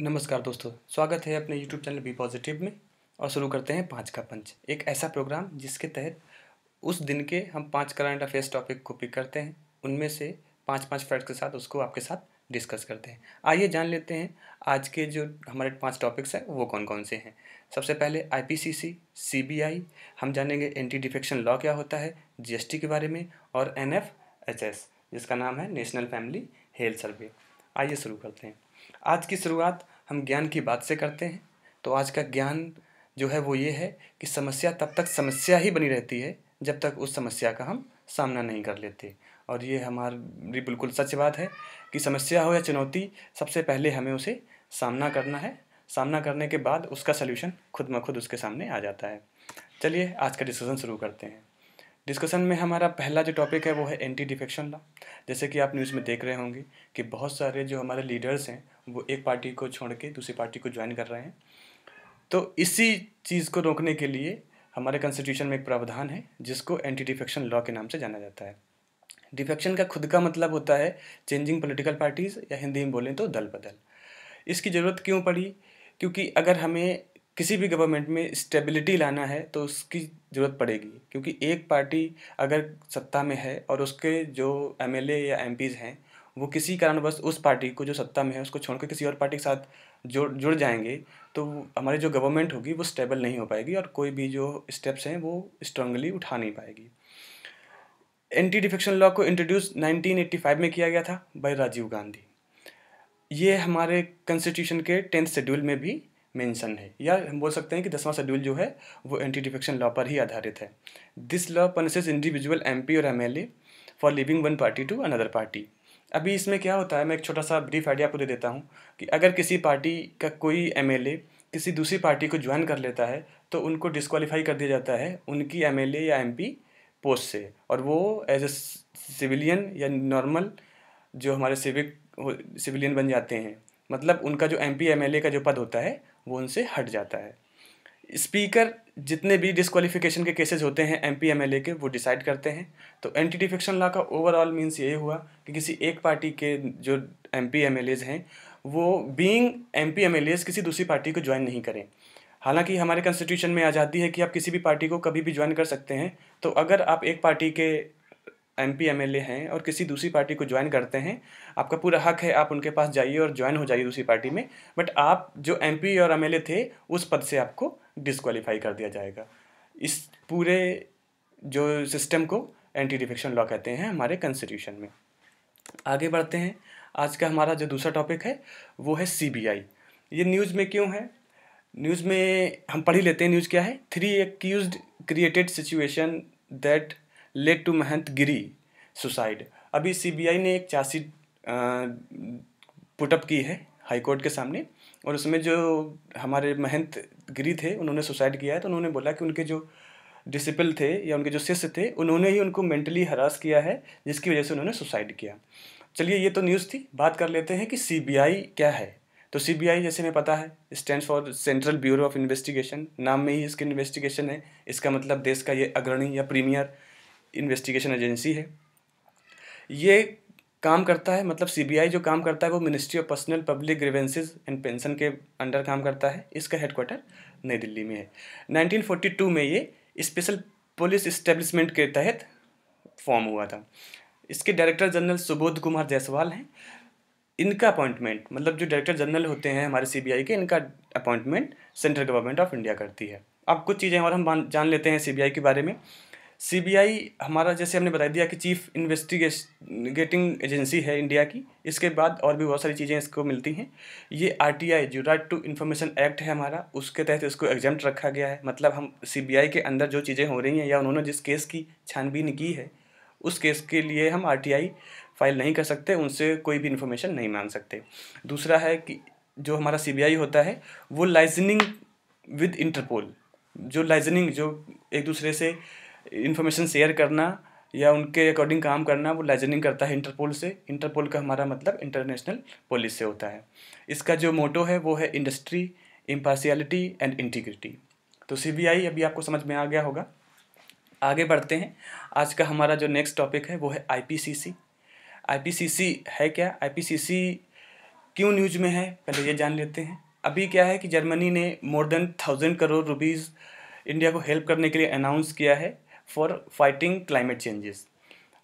नमस्कार दोस्तों स्वागत है अपने YouTube चैनल बी पॉजिटिव में और शुरू करते हैं पाँच का पंच एक ऐसा प्रोग्राम जिसके तहत उस दिन के हम पाँच करंट अफेयर्स टॉपिक को पिक करते हैं उनमें से पाँच पाँच फैक्ट्स के साथ उसको आपके साथ डिस्कस करते हैं आइए जान लेते हैं आज के जो हमारे पाँच टॉपिक्स हैं वो कौन कौन से हैं सबसे पहले आईपीसीसी सीबीआई हम जानेंगे एंटी डिफेक्शन लॉ क्या होता है जीएसटी के बारे में और एनएफएचएस जिसका नाम है नेशनल फैमिली हेल्थ सर्वे आइए शुरू करते हैं आज की शुरुआत हम ज्ञान की बात से करते हैं तो आज का ज्ञान जो है वो ये है कि समस्या तब तक समस्या ही बनी रहती है जब तक उस समस्या का हम सामना नहीं कर लेते और ये हमारी बिल्कुल सच बात है कि समस्या हो या चुनौती सबसे पहले हमें उसे सामना करना है सामना करने के बाद उसका सलूशन खुद ब खुद उसके सामने आ जाता है चलिए आज का डिस्कशन शुरू करते हैं डिस्कशन में हमारा पहला जो टॉपिक है वो है एंटी डिफेक्शन लॉ जैसे कि आप न्यूज़ में देख रहे होंगे कि बहुत सारे जो हमारे लीडर्स हैं वो एक पार्टी को छोड़ के दूसरी पार्टी को ज्वाइन कर रहे हैं तो इसी चीज़ को रोकने के लिए हमारे कॉन्स्टिट्यूशन में एक प्रावधान है जिसको एंटी डिफेक्शन लॉ के नाम से जाना जाता है डिफेक्शन का खुद का मतलब होता है चेंजिंग पॉलिटिकल पार्टीज़ या हिंदी में बोलें तो दल बदल इसकी ज़रूरत क्यों पड़ी क्योंकि अगर हमें किसी भी गवर्नमेंट में स्टेबिलिटी लाना है तो उसकी ज़रूरत पड़ेगी क्योंकि एक पार्टी अगर सत्ता में है और उसके जो एम या एम हैं वो किसी कारणवश उस पार्टी को जो सत्ता में है उसको छोड़कर किसी और पार्टी के साथ जुड़ जुड़ जाएंगे तो हमारी जो गवर्नमेंट होगी वो स्टेबल नहीं हो पाएगी और कोई भी जो स्टेप्स हैं वो स्ट्रांगली उठा नहीं पाएगी एंटी डिफेक्शन लॉ को इंट्रोड्यूस 1985 में किया गया था बाय राजीव गांधी ये हमारे कॉन्स्टिट्यूशन के टेंथ शेड्यूल में भी मेंशन है या हम बोल सकते हैं कि दसवां शेड्यूल जो है वो एंटी डिफेक्शन लॉ पर ही आधारित है this law punishes individual MP और MLA for living one party to another party अभी इसमें क्या होता है मैं एक छोटा सा ब्रीफ आइडिया आपको दे देता हूँ कि अगर किसी पार्टी का कोई एम किसी दूसरी पार्टी को ज्वाइन कर लेता है तो उनको डिसक्वालीफाई कर दिया जाता है उनकी एम या एम पोस्ट से और वो एज ए सिविलियन या नॉर्मल जो हमारे सिविक सिविलियन बन जाते हैं मतलब उनका जो M P M L A का जो पद होता है वो उनसे हट जाता है स्पीकर जितने भी डिस्कालिफिकेशन के केसेस होते हैं M P M L A के वो डिसाइड करते हैं तो एंटी डिफेक्शन लॉ का ओवरऑल मीन्स ये हुआ कि किसी एक पार्टी के जो M P M L As हैं वो being M P M L As किसी दूसरी पार्टी को ज्वाइन नहीं करें हालांकि हमारे कॉन्स्टिट्यूशन में आज़ादी है कि आप किसी भी पार्टी को कभी भी ज्वाइन कर सकते हैं तो अगर आप एक पार्टी के M P M L A हैं और किसी दूसरी पार्टी को ज्वाइन करते हैं आपका पूरा हक है आप उनके पास जाइए और ज्वाइन हो जाइए दूसरी पार्टी में बट आप जो एम पी और एम एल ए थे उस पद से आपको डिसक्वालीफाई कर दिया जाएगा इस पूरे जो सिस्टम को एंटी डिफेक्शन लॉ कहते हैं हमारे कंस्टिट्यूशन में आगे बढ़ते हैं आज का हमारा जो दूसरा टॉपिक है वो है सी ये न्यूज़ में क्यों है न्यूज़ में हम पढ़ ही लेते हैं न्यूज़ क्या है three accuse created situation that led to Mahant Giri suicide अभी सीबीआई ने एक चार्जशीट पुटअप की है हाई कोर्ट के सामने और उसमें जो हमारे महंत गिरी थे उन्होंने सुसाइड किया है तो उन्होंने बोला कि उनके जो डिसिपल थे या उनके जो शिष्य थे उन्होंने ही उनको मेंटली हरास किया है जिसकी वजह से उन्होंने सुसाइड किया चलिए ये तो न्यूज़ थी बात कर लेते हैं कि सी क्या है तो सी जैसे हमें पता है stand for central bureau of investigation नाम में ही इसकी इन्वेस्टिगेशन है इसका मतलब देश का ये अग्रणी या प्रीमियर इन्वेस्टिगेशन एजेंसी है ये काम करता है मतलब सीबीआई जो काम करता है वो ministry of personnel public grievances and pension के अंडर काम करता है इसका हेडक्वार्टर नई दिल्ली में है 1942 में ये स्पेशल पुलिस इस्टेब्लिशमेंट के तहत फॉर्म हुआ था इसके डायरेक्टर जनरल सुबोध कुमार जायसवाल हैं इनका अपॉइंटमेंट मतलब जो डायरेक्टर जनरल होते हैं हमारे सीबीआई के इनका appointment central government of India करती है अब कुछ चीज़ें और हम जान लेते हैं सीबीआई के बारे में सीबीआई हमारा जैसे हमने बता दिया कि चीफ इन्वेस्टिगेटिंग एजेंसी है इंडिया की इसके बाद और भी बहुत सारी चीज़ें इसको मिलती हैं ये आरटीआई जो राइट टू इन्फॉर्मेशन एक्ट है हमारा उसके तहत इसको एग्जाम रखा गया है मतलब हम सीबीआई के अंदर जो चीज़ें हो रही हैं या उन्होंने जिस केस की छानबीन की है उस केस के लिए हम आर फाइल नहीं कर सकते उनसे कोई भी इन्फॉर्मेशन नहीं मांग सकते दूसरा है कि जो हमारा सी होता है वो लाइजनिंग विद इंटरपोल जो लाइजनिंग जो एक दूसरे से इन्फॉर्मेशन शेयर करना या उनके अकॉर्डिंग काम करना वो लाइजनिंग करता है इंटरपोल से इंटरपोल का हमारा मतलब इंटरनेशनल पुलिस से होता है इसका जो मोटो है वो है इंडस्ट्री इम्पार्शियलिटी एंड इंटीग्रिटी तो सी अभी आपको समझ में आ गया होगा आगे बढ़ते हैं आज का हमारा जो नेक्स्ट टॉपिक है वो है आईपीसीसी आईपीसीसी है क्या आईपीसीसी क्यों न्यूज में है पहले ये जान लेते हैं अभी क्या है कि जर्मनी ने more than thousand crore rupees India को हेल्प करने के लिए अनाउंस किया है फॉर फाइटिंग क्लाइमेट चेंजेस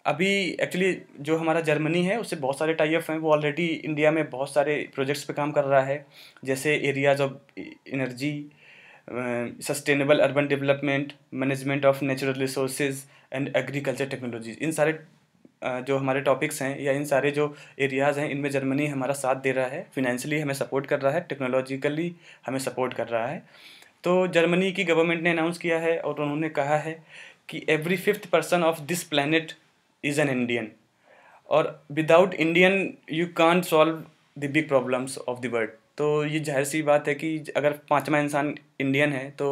अभी एक्चुअली जो हमारा जर्मनी है उससे बहुत सारे टाइप हैं वो ऑलरेडी इंडिया में बहुत सारे प्रोजेक्ट्स पे काम कर रहा है जैसे areas of energy sustainable urban development management of natural resources and agriculture technology इन सारे जो हमारे टॉपिक्स हैं या इन सारे जो एरियाज़ हैं इनमें जर्मनी हमारा साथ दे रहा है फिनेंशली हमें सपोर्ट कर रहा है टेक्नोलॉजिकली हमें सपोर्ट कर रहा है तो जर्मनी की गवर्नमेंट ने अनाउंस किया है और उन्होंने कहा है कि every fifth person of this planet is an Indian और without Indian you can solve the big problems of the world तो ये जाहिर सी बात है कि अगर पाँचवा इंसान इंडियन है तो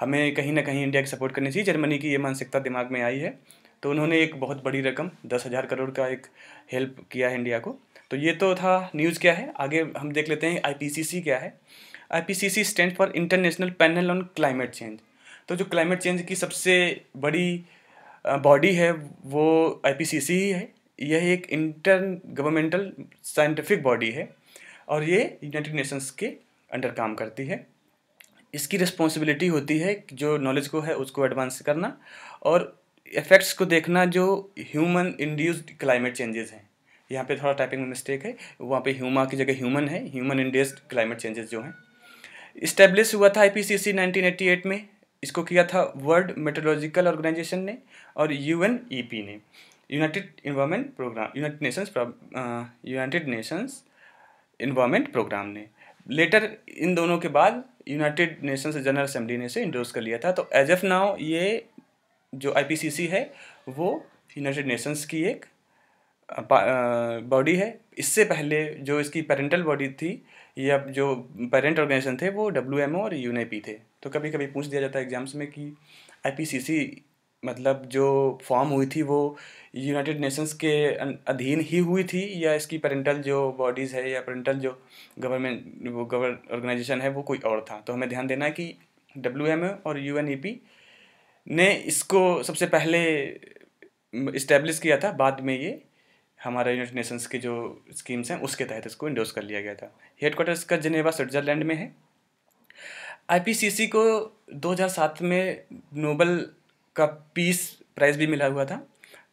हमें कहीं ना कहीं इंडिया की सपोर्ट करनी चाहिए जर्मनी की ये मानसिकता दिमाग में आई है तो उन्होंने एक बहुत बड़ी रकम दस हज़ार करोड़ का एक हेल्प किया है इंडिया को तो ये तो था न्यूज़ क्या है आगे हम देख लेते हैं आई क्या है I P C C stand for international panel on climate change तो जो क्लाइमेट चेंज की सबसे बड़ी बॉडी है वो आईपीसीसी ही है यह एक इंटर गवर्नमेंटल साइंटिफिक बॉडी है और ये यूनाइटेड नेशंस के अंडर काम करती है इसकी रिस्पॉन्सिबिलिटी होती है जो नॉलेज को है उसको एडवांस करना और इफ़ेक्ट्स को देखना जो ह्यूमन इंड्यूस्ड क्लाइमेट चेंजेस हैं यहाँ पे थोड़ा टाइपिंग में मिस्टेक है वहाँ पे ह्यूमा की जगह ह्यूमन है ह्यूमन इंड्यूस्ड क्लाइमेट चेंजेस जो हैं इस्टेब्लिश हुआ था आई पी में इसको किया था वर्ल्ड मेट्रोलॉजिकल ऑर्गेनाइजेशन ने और यू e ने united environment programme united nations united nations environment programme ने लेटर इन दोनों के बाद यूनाइटेड नेशंस जनरल असम्बली ने इसे इंडोज कर लिया था तो एज एफ नाउ ये जो आईपीसीसी है वो यूनाइटेड नेशंस की एक बॉडी है इससे पहले जो इसकी पेरेंटल बॉडी थी या जो पेरेंट ऑर्गेनाइजेशन थे वो डब्ल्यू एम ओ और यू थे तो कभी कभी पूछ दिया जाता है एग्जाम्स में कि आई मतलब जो फॉर्म हुई थी वो यूनाइटेड नेशंस के अधीन ही हुई थी या इसकी पेरेंटल जो बॉडीज़ है या पेरेंटल जो गवर्नमेंट वो गवर्न ऑर्गेनाइजेशन है वो कोई और था तो हमें ध्यान देना है कि डब्ल्यू और यू ने इसको सबसे पहले इस्टेब्लिश किया था बाद में ये हमारे यूनाइटेड नेशंस की जो स्कीम्स हैं उसके तहत इसको इंडोस कर लिया गया था हेडक्वार्टर्स का जिनेवा स्विट्जरलैंड में है आईपीसीसी को 2007 में नोबल का पीस प्राइज भी मिला हुआ था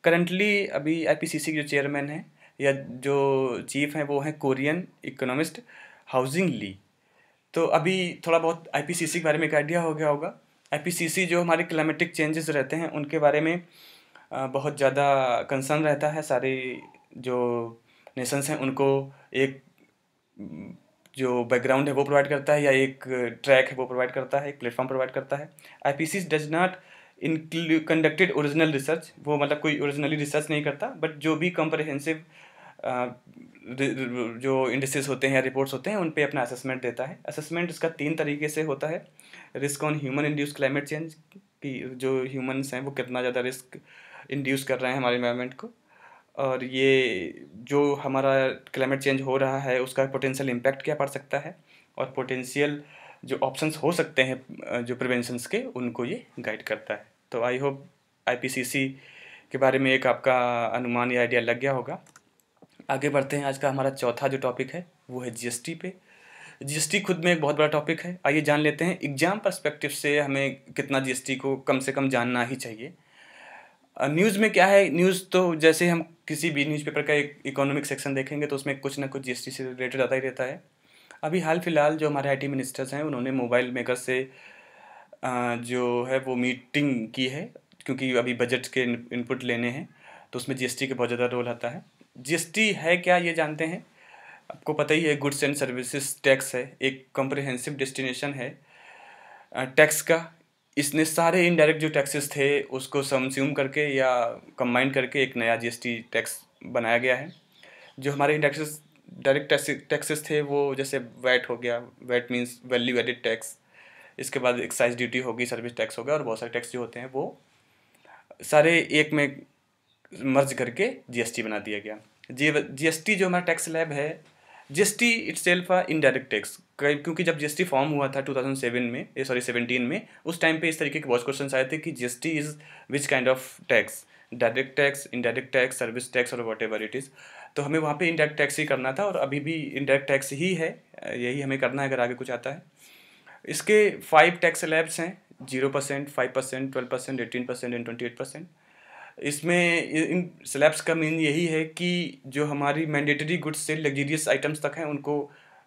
करंटली अभी आईपीसीसी के जो चेयरमैन हैं या जो चीफ हैं वो हैं कोरियन इकोनॉमिस्ट हाउसिंग ली तो अभी थोड़ा बहुत आईपीसीसी के बारे में एक आइडिया हो गया होगा आईपीसीसी जो हमारे क्लाइमेटिक चेंजेस रहते हैं उनके बारे में बहुत ज़्यादा कंसर्न रहता है सारे जो नेशंस हैं उनको एक जो बैकग्राउंड है वो प्रोवाइड करता है या एक ट्रैक है वो प्रोवाइड करता है एक प्लेटफॉर्म प्रोवाइड करता है I P C does not include conducted original research वो मतलब कोई ओरिजिनली रिसर्च नहीं करता बट जो भी कंप्रहेंसिव जो इंडस्ट्रीज होते हैं या रिपोर्ट्स होते हैं उन पर अपना असेसमेंट देता है असेसमेंट इसका तीन तरीके से होता है risk on human induced climate change की जो ह्यूमन्स हैं वो कितना ज़्यादा रिस्क इंड्यूस कर रहे हैं हमारे इन्वायरमेंट को और ये जो हमारा क्लाइमेट चेंज हो रहा है उसका पोटेंशियल इम्पैक्ट क्या पड़ सकता है और पोटेंशियल जो ऑप्शंस हो सकते हैं जो प्रिवेंशंस के उनको ये गाइड करता है तो आई होप आईपीसीसी के बारे में एक आपका अनुमान या आइडिया लग गया होगा आगे बढ़ते हैं आज का हमारा चौथा जो टॉपिक है वो है जीएसटी पे जीएसटी खुद में एक बहुत बड़ा टॉपिक है आइए जान लेते हैं एग्जाम पर्सपेक्टिव से हमें कितना जीएसटी को कम से कम जानना ही चाहिए न्यूज़ में क्या है न्यूज़ तो जैसे हम किसी भी न्यूज़पेपर का एक इकोनॉमिक सेक्शन देखेंगे तो उसमें कुछ ना कुछ जीएसटी से रिलेटेड आता ही रहता है अभी हाल फिलहाल जो हमारे आईटी मिनिस्टर्स हैं उन्होंने मोबाइल मेकर से जो है वो मीटिंग की है क्योंकि अभी बजट के इनपुट लेने हैं तो उसमें जीएसटी का बहुत ज़्यादा रोल आता है जीएसटी है क्या ये जानते हैं आपको पता ही है गुड्स एंड सर्विसेज टैक्स है एक कॉम्प्रिहेंसिव डेस्टिनेशन है टैक्स का इसने सारे इनडायरेक्ट जो टैक्सेस थे उसको समस्यूम करके या कंबाइन करके एक नया जीएसटी टैक्स बनाया गया है जो हमारे टैक्सेस डायरेक्ट टैक्सेस थे वो जैसे वैट हो गया VAT means value added tax इसके बाद एक्साइज ड्यूटी होगी सर्विस टैक्स होगा और बहुत सारे टैक्स जो होते हैं वो सारे एक में मर्ज करके जीएसटी बना दिया गया जी जीएसटी जो हमारा टैक्स लैब है GST itself indirect tax कई क्योंकि जब जीएसटी फॉर्म हुआ था 2007 में सॉरी 17 में उस टाइम पे इस तरीके के बहुत क्वेश्चन आए थे कि T is which kind of tax direct tax indirect tax service tax और वॉट एवर इट इज़ तो हमें वहाँ पे इनडायरेक्ट टैक्स ही करना था और अभी भी इनडायरेक्ट टैक्स ही है यही हमें करना है अगर आगे कुछ आता है इसके फाइव टैक्स लैब्स हैं zero percent five percent twelve percent eighteen percent and twenty eight percent इसमें इन स्लैब्स का मीन यही है कि जो हमारी मैंडेटरी गुड्स से लग्जीरियस आइटम्स तक हैं उनको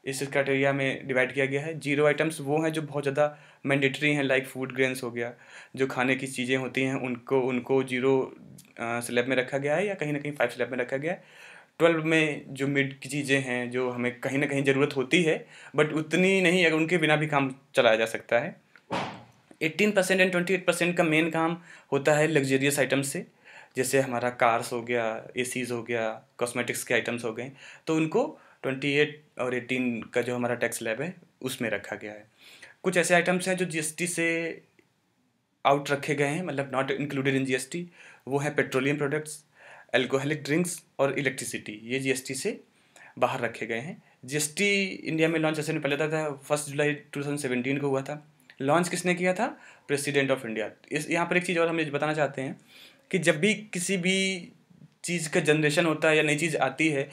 इस क्राइटेरिया में डिवाइड किया गया है जीरो आइटम्स वो हैं जो बहुत ज़्यादा मैंडेटरी हैं लाइक फूड ग्रेन्स हो गया जो खाने की चीज़ें होती हैं उनको उनको जीरो स्लैब में रखा गया है या कहीं ना कहीं फाइव स्लैब में रखा गया है ट्वेल्व में जो मिड की चीज़ें हैं जो हमें कहीं ना कहीं ज़रूरत होती है बट उतनी नहीं अगर उनके बिना भी काम चलाया जा सकता है eighteen percent and twenty eight percent का मेन काम होता है लग्जरियस आइटम्स से जैसे हमारा कार्स हो गया ए हो गया कॉस्मेटिक्स के आइटम्स हो गए तो उनको ट्वेंटी एट और एटीन का जो हमारा टैक्स लैब है उसमें रखा गया है कुछ ऐसे आइटम्स हैं जो जीएसटी से आउट रखे गए हैं मतलब नॉट इंक्लूडेड इन जीएसटी वो है पेट्रोलियम प्रोडक्ट्स एल्कोहलिक ड्रिंक्स और इलेक्ट्रिसिटी ये जीएसटी से बाहर रखे गए हैं जीएसटी इंडिया में लॉन्च ऐसे में पहले तो था, था फर्स्ट जुलाई सेवेंटीन को हुआ था लॉन्च किसने किया था प्रेसिडेंट ऑफ इंडिया इस यहाँ पर एक चीज़ और हम ये बताना चाहते हैं कि जब भी किसी भी चीज़ का जनरेशन होता है या नई चीज़ आती है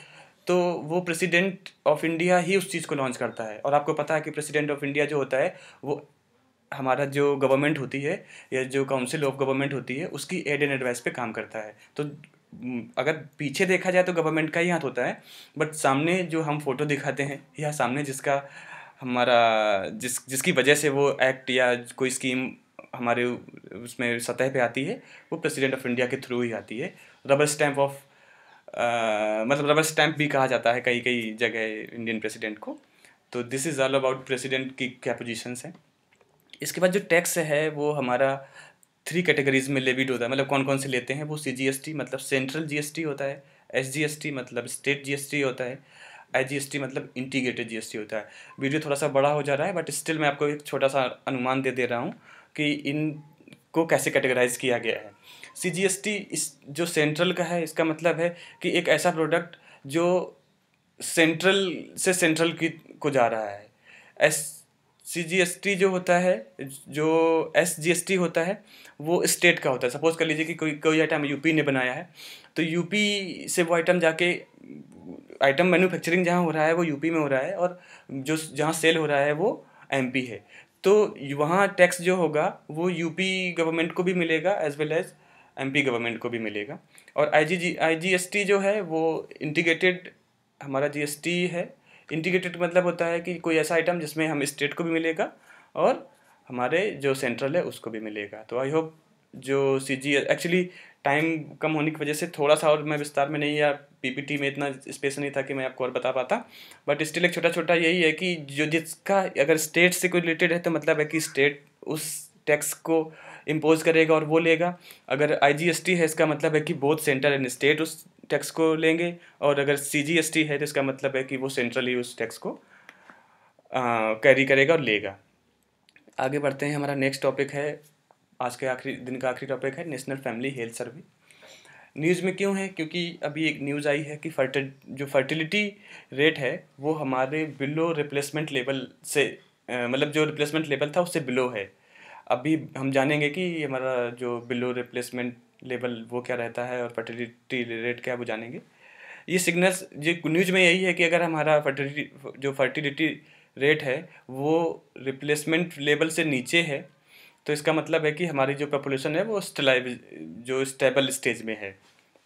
तो वो प्रेसिडेंट ऑफ इंडिया ही उस चीज़ को लॉन्च करता है और आपको पता है कि प्रेसिडेंट ऑफ इंडिया जो होता है वो हमारा जो गवर्नमेंट होती है या जो काउंसिल ऑफ गवर्नमेंट होती है उसकी एड एंड एडवाइस पे काम करता है तो अगर पीछे देखा जाए तो गवर्नमेंट का ही हाथ होता है बट सामने जो हम फोटो दिखाते हैं या सामने जिसका हमारा जिस जिसकी वजह से वो एक्ट या कोई स्कीम हमारे उसमें सतह पे आती है वो प्रेसिडेंट ऑफ इंडिया के थ्रू ही आती है रबर स्टैम्प ऑफ आ, मतलब रबर स्टैम्प भी कहा जाता है कई कई जगह इंडियन प्रेसिडेंट को तो this is all about president की क्या पोजीशंस हैं इसके बाद जो टैक्स है वो हमारा थ्री कैटेगरीज में लेविड होता है मतलब कौन कौन से लेते हैं वो सी जी एस टी मतलब सेंट्रल जी एस टी होता है एस जी एस टी मतलब स्टेट जी एस टी होता है आई जी एस टी मतलब इंटीग्रेटेड जी एस टी होता है वीडियो थोड़ा सा बड़ा हो जा रहा है बट स्टिल मैं आपको एक छोटा सा अनुमान दे दे रहा हूँ कि इन को कैसे कैटेगराइज किया गया है सी जी एस टी इस जो सेंट्रल का है इसका मतलब है कि एक ऐसा प्रोडक्ट जो सेंट्रल से सेंट्रल की को जा रहा है S C G S T जो होता है जो एस जी एस टी होता है वो स्टेट का होता है सपोज़ कर लीजिए कि कोई कोई आइटम यूपी ने बनाया है तो यूपी से वो आइटम जाके आइटम मैन्युफैक्चरिंग जहाँ हो रहा है वो यूपी में हो रहा है और जो जहाँ सेल हो रहा है वो एमपी है तो वहाँ टैक्स जो होगा वो यूपी गवर्नमेंट को भी मिलेगा as well as MP government को भी मिलेगा और आई जी जी जो है वो इंटीग्रेटेड हमारा जीएसटी है इंटीग्रेटेड मतलब होता है कि कोई ऐसा आइटम जिसमें हम स्टेट को भी मिलेगा और हमारे जो सेंट्रल है उसको भी मिलेगा तो आई होप जो सी जी एक्चुअली टाइम कम होने की वजह से थोड़ा सा और मैं विस्तार में नहीं या पीपीटी में इतना स्पेस नहीं था कि मैं आपको और बता पाता बट स्टिल एक छोटा छोटा यही है कि जो जिसका अगर स्टेट से कोई रिलेटेड है तो मतलब है कि स्टेट उस टैक्स को इम्पोज करेगा और वो लेगा अगर आईजीएसटी है इसका मतलब है कि बोथ सेंटर एंड स्टेट उस टैक्स को लेंगे और अगर सीजीएसटी है तो इसका मतलब है कि वो सेंट्रली उस टैक्स को कैरी करेगा और लेगा आगे बढ़ते हैं हमारा नेक्स्ट टॉपिक है आज के आखिरी दिन का आखिरी टॉपिक है national family health survey news में क्यों है क्योंकि अभी एक न्यूज़ आई है कि फर्टिल जो फर्टिलिटी रेट है वो हमारे बिलो रिप्लेसमेंट लेवल से मतलब जो रिप्लेसमेंट लेवल था उससे बिलो है अभी हम जानेंगे कि हमारा जो बिलो रिप्लेसमेंट लेवल वो क्या रहता है और फर्टिलिटी रेट क्या है वो जानेंगे ये सिग्नल्स ये न्यूज में यही है कि अगर हमारा फर्टिलिटी जो फर्टिलिटी रेट है वो रिप्लेसमेंट लेवल से नीचे है तो इसका मतलब है कि हमारी जो पॉपुलेशन है वो स्टेलाइज जो स्टेबल स्टेज में है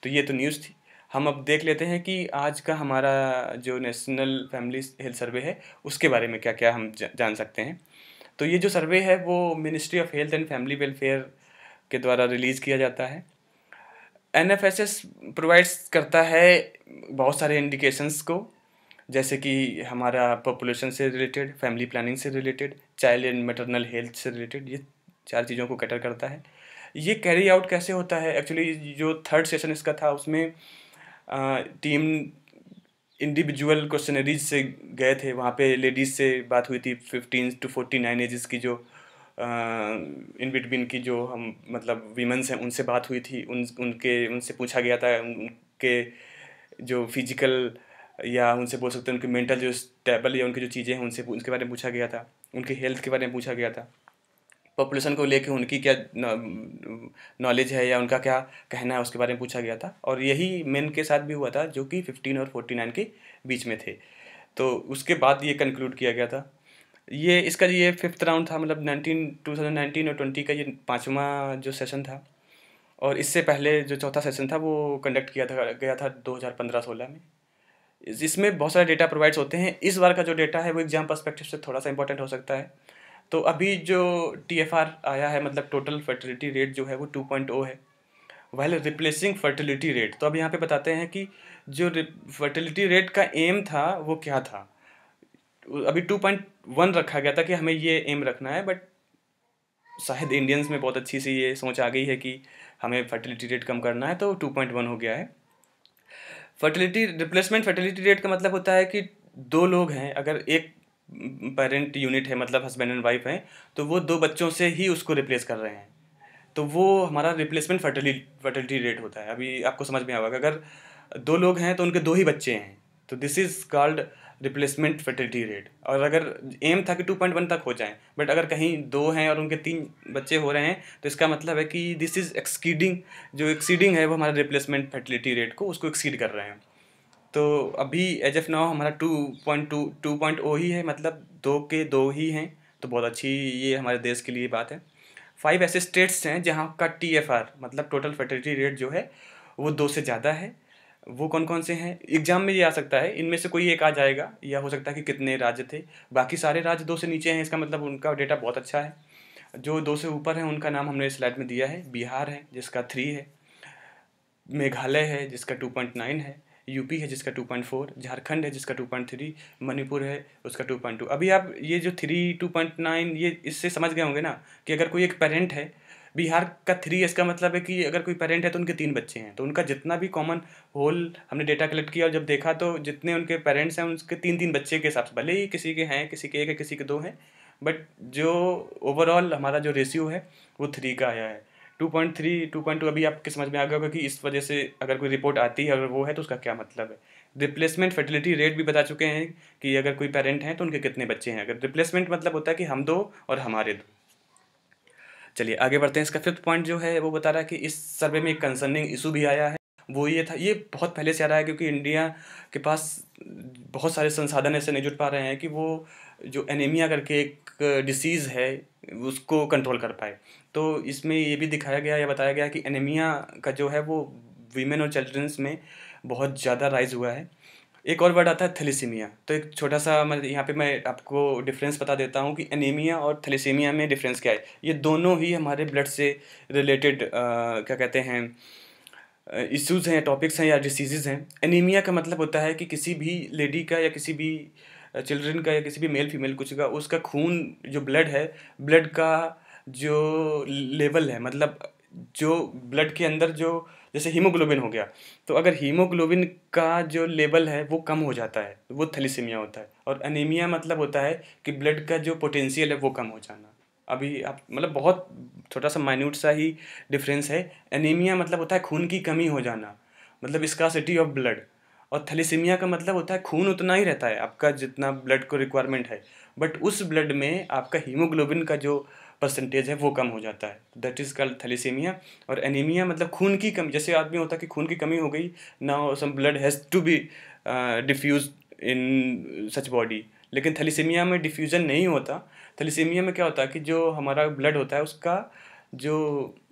तो ये तो न्यूज़ थी हम अब देख लेते हैं कि आज का हमारा जो नेशनल फैमिली हेल्थ सर्वे है उसके बारे में क्या क्या हम जान सकते हैं तो ये जो सर्वे है वो ministry of health and family welfare के द्वारा रिलीज़ किया जाता है N F S S provides करता है बहुत सारे इंडिकेशंस को जैसे कि हमारा पॉपुलेशन से रिलेटेड फैमिली प्लानिंग से related child and maternal health से रिलेटेड ये चार चीज़ों को कैटर करता है ये कैरी आउट कैसे होता है एक्चुअली जो थर्ड सेशन इसका था उसमें टीम इंडिविजुअल क्वेश्चनरीज से गए थे वहाँ पे लेडीज़ से बात हुई थी fifteen to forty nine ages की जो इन बिटवीन की जो हम मतलब वीमेंस हैं उनसे बात हुई थी उन उनके उनसे पूछा गया था उनके जो फिजिकल या उनसे बोल सकते हैं उनके मेंटल जो स्टेबल या उनकी जो चीज़ें हैं उनसे उनके बारे में पूछा गया था उनके हेल्थ के बारे में पूछा गया था पॉपुलेशन को लेके उनकी क्या नॉलेज है या उनका क्या कहना है उसके बारे में पूछा गया था और यही मेन के साथ भी हुआ था जो कि फिफ्टीन और फोर्टी नाइन के बीच में थे तो उसके बाद ये कंक्लूड किया गया था ये इसका ये फिफ्थ राउंड था मतलब नाइनटीन टू थाउजेंड नाइनटीन और ट्वेंटी का ये पाँचवा जो सेशन था और इससे पहले जो चौथा सेशन था वो कंडक्ट किया था गया था दो हज़ार पंद्रह सोलह में इसमें बहुत सारे डेटा प्रोवाइड्स होते हैं इस बार का जो डेटा है वो एग्जाम पर्सपेक्टिव से थोड़ा सा इंपॉर्टेंट हो सकता है तो अभी जो टी आया है मतलब टोटल फर्टिलिटी रेट जो है वो टू पॉइंट ओ है वेल रिप्लेसिंग फर्टिलिटी रेट तो अब यहाँ पे बताते हैं कि जो फर्टिलिटी रेट का एम था वो क्या था अभी टू पॉइंट वन रखा गया था कि हमें ये एम रखना है बट शायद इंडियंस में बहुत अच्छी सी ये सोच आ गई है कि हमें फर्टिलिटी रेट कम करना है तो टू पॉइंट वन हो गया है फर्टिलिटी रिप्लेसमेंट फर्टिलिटी रेट का मतलब होता है कि दो लोग हैं अगर एक पेरेंट यूनिट है मतलब हस्बैंड एंड वाइफ हैं तो वो दो बच्चों से ही उसको रिप्लेस कर रहे हैं तो वो हमारा रिप्लेसमेंट फर्टिली फर्टिलिटी रेट होता है अभी आपको समझ में आएगा अगर दो लोग हैं तो उनके दो ही बच्चे हैं तो this is called replacement fertility rate और अगर एम था कि टू पॉइंट वन तक हो जाए बट अगर कहीं दो हैं और उनके तीन बच्चे हो रहे हैं तो इसका मतलब है कि दिस इज़ एक्सीडिंग जो एक्सीडिंग है वो हमारा रिप्लेसमेंट फर्टिलिटी रेट को उसको एक्सीड कर रहे हैं तो अभी एज एफ नाउ हमारा two point two two point O ही है मतलब दो के दो ही हैं तो बहुत अच्छी ये हमारे देश के लिए बात है फाइव ऐसे स्टेट्स हैं जहाँ का टी एफ आर मतलब टोटल फर्टिलिटी रेट जो है वो दो से ज़्यादा है वो कौन कौन से हैं एग्जाम में ये आ सकता है इनमें से कोई एक आ जाएगा या हो सकता है कि कितने राज्य थे बाकी सारे राज्य दो से नीचे हैं इसका मतलब उनका डेटा बहुत अच्छा है जो दो से ऊपर हैं उनका नाम हमने स्लाइड में दिया है बिहार है जिसका थ्री है मेघालय है जिसका टू पॉइंट नाइन है यूपी है जिसका 2.4 झारखंड है जिसका 2.3 मणिपुर है उसका 2.2 अभी आप ये जो 3 2.9 ये इससे समझ गए होंगे ना कि अगर कोई एक पेरेंट है बिहार का थ्री इसका मतलब है कि अगर कोई पेरेंट है तो उनके तीन बच्चे हैं तो उनका जितना भी कॉमन होल हमने डेटा कलेक्ट किया और जब देखा तो जितने उनके पेरेंट्स हैं उनके तीन तीन बच्चे के हिसाब से भले ही किसी के हैं किसी के एक है किसी के दो हैं बट जो ओवरऑल हमारा जो रेशियो है वो थ्री का आया है two point three two point two अभी आपके समझ में आ गया होगा कि इस वजह से अगर कोई रिपोर्ट आती है अगर वो है तो उसका क्या मतलब है रिप्लेसमेंट फर्टिलिटी रेट भी बता चुके हैं कि अगर कोई पेरेंट हैं तो उनके कितने बच्चे हैं अगर रिप्लेसमेंट मतलब होता है कि हम दो और हमारे दो चलिए आगे बढ़ते हैं इसका फिफ्थ पॉइंट जो है वो बता रहा है कि इस सर्वे में एक कंसर्निंग इशू भी आया है वो ये था ये बहुत पहले से आ रहा है क्योंकि इंडिया के पास बहुत सारे संसाधन ऐसे नहीं जुट पा रहे हैं कि वो जो एनीमिया करके एक डिसीज़ है उसको कंट्रोल कर पाए तो इसमें ये भी दिखाया गया या बताया गया कि एनीमिया का जो है वो वीमेन और चिल्ड्रंस में बहुत ज़्यादा राइज हुआ है एक और वर्ड आता है थैलीसीमिया तो एक छोटा सा मैं मतलब यहाँ पे मैं आपको डिफरेंस बता देता हूँ कि एनीमिया और थैलीसीमिया में डिफरेंस क्या है ये दोनों ही हमारे ब्लड से रिलेटेड क्या कहते हैं इश्यूज़ हैं टॉपिक्स हैं या डिसीज़ हैं एनीमिया का मतलब होता है कि किसी भी लेडी का या किसी भी चिल्ड्रन का या किसी भी मेल फीमेल कुछ का उसका खून जो ब्लड है ब्लड का जो लेवल है मतलब जो ब्लड के अंदर जो जैसे हीमोग्लोबिन हो गया तो अगर हीमोग्लोबिन का जो लेवल है वो कम हो जाता है वो थैलीसीमिया होता है और अनीमिया मतलब होता है कि ब्लड का जो पोटेंशियल है वो कम हो जाना अभी आप मतलब बहुत छोटा सा माइन्यूट सा ही डिफरेंस है एनीमिया मतलब होता है खून की कमी हो जाना मतलब स्कासिटी ऑफ ब्लड और थैलीसीमिया का मतलब होता है खून उतना ही रहता है आपका जितना ब्लड को रिक्वायरमेंट है बट उस ब्लड में आपका हीमोग्लोबिन का जो परसेंटेज है वो कम हो जाता है दैट इज़ कॉल्ड थैलीसीमिया और एनीमिया मतलब खून की कमी जैसे आदमी होता है कि खून की कमी हो गई ना some blood has to be diffuse in such body लेकिन थैलीसीमिया में डिफ्यूज़न नहीं होता थैलीसीमिया में क्या होता है कि जो हमारा ब्लड होता है उसका जो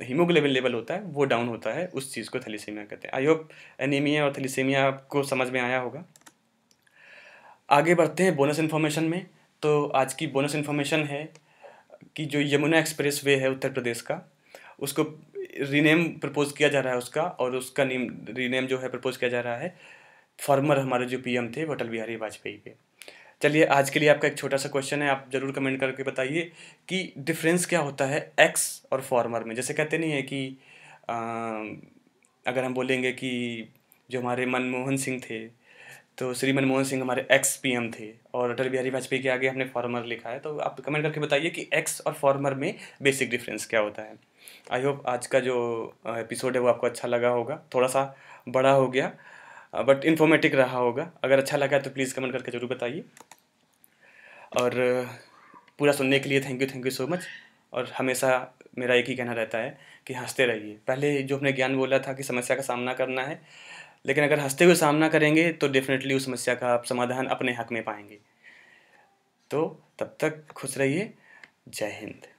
हीमोग्लोबिन लेवल होता है वो डाउन होता है उस चीज़ को थैलीसीमिया कहते हैं आई होप एनीमिया और थैलीसीमिया आपको समझ में आया होगा आगे बढ़ते हैं बोनस इन्फॉर्मेशन में तो आज की बोनस इन्फॉर्मेशन है कि जो यमुना एक्सप्रेस वे है उत्तर प्रदेश का उसको रीनेम प्रपोज किया जा रहा है उसका और उसका नेम रीनेम जो है प्रपोज किया जा रहा है फॉर्मर हमारे जो पीएम थे अटल बिहारी वाजपेयी पे चलिए आज के लिए आपका एक छोटा सा क्वेश्चन है आप ज़रूर कमेंट करके बताइए कि डिफरेंस क्या होता है एक्स और फॉर्मर में जैसे कहते नहीं है कि आ, अगर हम बोलेंगे कि जो हमारे मनमोहन सिंह थे तो श्री मनमोहन सिंह हमारे एक्स पी थे और अटल बिहारी वाजपेयी के आगे हमने फॉर्मर लिखा है तो आप कमेंट करके बताइए कि एक्स और फॉर्मर में बेसिक डिफरेंस क्या होता है आई होप आज का जो एपिसोड है वो आपको अच्छा लगा होगा थोड़ा सा बड़ा हो गया बट इन्फॉर्मेटिव रहा होगा अगर अच्छा लगा तो प्लीज़ कमेंट करके ज़रूर बताइए और पूरा सुनने के लिए thank you thank you so much और हमेशा मेरा एक ही कहना रहता है कि हंसते रहिए पहले जो हमने ज्ञान बोला था कि समस्या का सामना करना है लेकिन अगर हंसते हुए सामना करेंगे तो डेफिनेटली उस समस्या का आप समाधान अपने हक में पाएंगे तो तब तक खुश रहिए जय हिंद